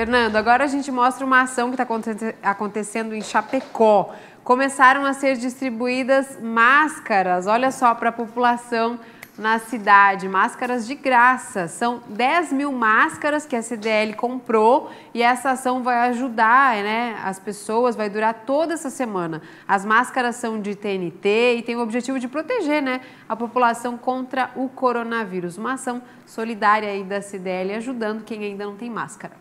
Fernando, agora a gente mostra uma ação que está acontecendo em Chapecó. Começaram a ser distribuídas máscaras, olha só, para a população na cidade, máscaras de graça. São 10 mil máscaras que a CDL comprou e essa ação vai ajudar né, as pessoas, vai durar toda essa semana. As máscaras são de TNT e tem o objetivo de proteger né, a população contra o coronavírus. Uma ação solidária aí da CDL ajudando quem ainda não tem máscara.